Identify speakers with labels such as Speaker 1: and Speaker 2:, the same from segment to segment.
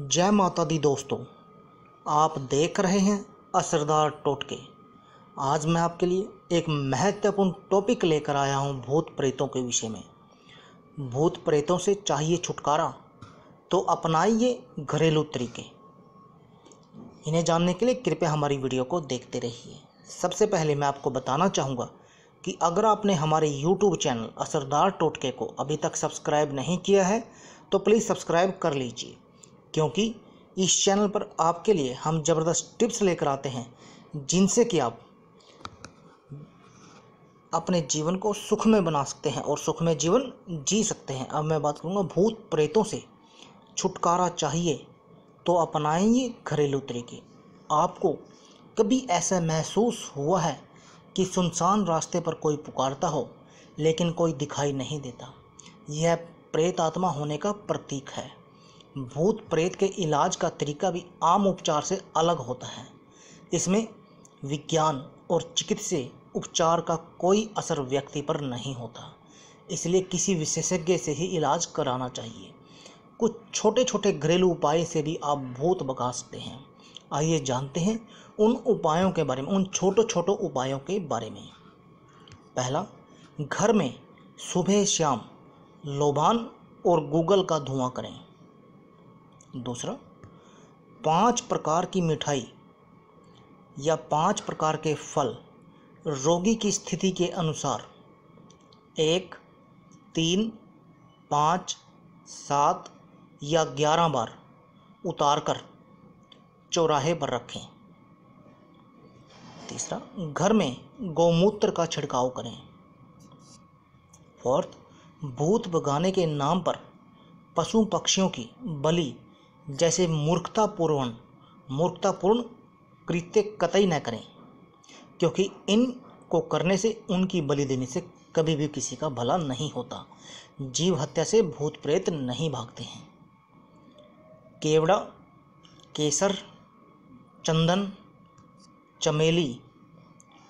Speaker 1: जय माता दी दोस्तों आप देख रहे हैं असरदार टोटके आज मैं आपके लिए एक महत्वपूर्ण टॉपिक लेकर आया हूँ भूत प्रेतों के विषय में भूत प्रेतों से चाहिए छुटकारा तो अपनाइए घरेलू तरीके इन्हें जानने के लिए कृपया हमारी वीडियो को देखते रहिए सबसे पहले मैं आपको बताना चाहूँगा कि अगर आपने हमारे YouTube चैनल असरदार टोटके को अभी तक सब्सक्राइब नहीं किया है तो प्लीज़ सब्सक्राइब कर लीजिए क्योंकि इस चैनल पर आपके लिए हम ज़बरदस्त टिप्स लेकर आते हैं जिनसे कि आप अपने जीवन को सुख में बना सकते हैं और सुख में जीवन जी सकते हैं अब मैं बात करूँगा भूत प्रेतों से छुटकारा चाहिए तो अपनाएंगे घरेलू तरीके आपको कभी ऐसा महसूस हुआ है कि सुनसान रास्ते पर कोई पुकारता हो लेकिन कोई दिखाई नहीं देता यह प्रेत आत्मा होने का प्रतीक है भूत प्रेत के इलाज का तरीका भी आम उपचार से अलग होता है इसमें विज्ञान और चिकित्सीय उपचार का कोई असर व्यक्ति पर नहीं होता इसलिए किसी विशेषज्ञ से ही इलाज कराना चाहिए कुछ छोटे छोटे घरेलू उपाय से भी आप भूत भगा सकते हैं आइए जानते हैं उन उपायों के बारे में उन छोटे छोटे उपायों के बारे में पहला घर में सुबह शाम लोबान और गूगल का धुआं करें दूसरा पांच प्रकार की मिठाई या पांच प्रकार के फल रोगी की स्थिति के अनुसार एक तीन पाँच सात या ग्यारह बार उतार कर चौराहे पर रखें तीसरा घर में गौमूत्र का छिड़काव करें फोर्थ भूत भगाने के नाम पर पशु पक्षियों की बलि जैसे मूर्खतापूर्ण मूर्खतापूर्ण कृत्य कतई न करें क्योंकि इन को करने से उनकी बलि देने से कभी भी किसी का भला नहीं होता जीव हत्या से भूत प्रेत नहीं भागते हैं केवड़ा केसर चंदन चमेली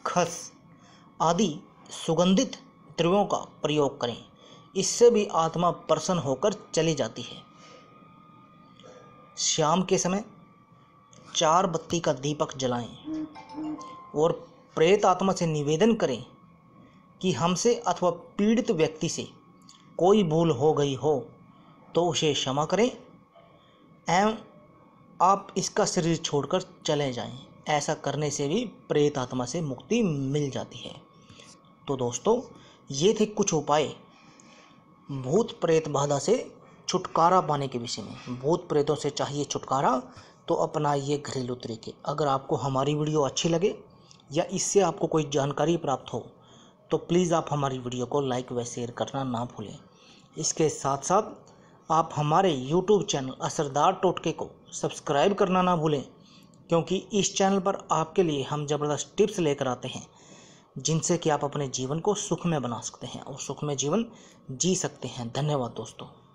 Speaker 1: खस आदि सुगंधित द्रव्यों का प्रयोग करें इससे भी आत्मा प्रसन्न होकर चली जाती है शाम के समय चार बत्ती का दीपक जलाएं और प्रेत आत्मा से निवेदन करें कि हमसे अथवा पीड़ित व्यक्ति से कोई भूल हो गई हो तो उसे क्षमा करें एवं आप इसका शरीर छोड़कर चले जाएं ऐसा करने से भी प्रेत आत्मा से मुक्ति मिल जाती है तो दोस्तों ये थे कुछ उपाय भूत प्रेत बाधा से छुटकारा पाने के विषय में भूत प्रेतों से चाहिए छुटकारा तो अपनाइए घरेलू तरीके अगर आपको हमारी वीडियो अच्छी लगे या इससे आपको कोई जानकारी प्राप्त हो तो प्लीज़ आप हमारी वीडियो को लाइक व शेयर करना ना भूलें इसके साथ साथ आप हमारे यूट्यूब चैनल असरदार टोटके को सब्सक्राइब करना ना भूलें क्योंकि इस चैनल पर आपके लिए हम ज़बरदस्त टिप्स लेकर आते हैं जिनसे कि आप अपने जीवन को सुख में बना सकते हैं और सुख में जीवन जी सकते हैं धन्यवाद दोस्तों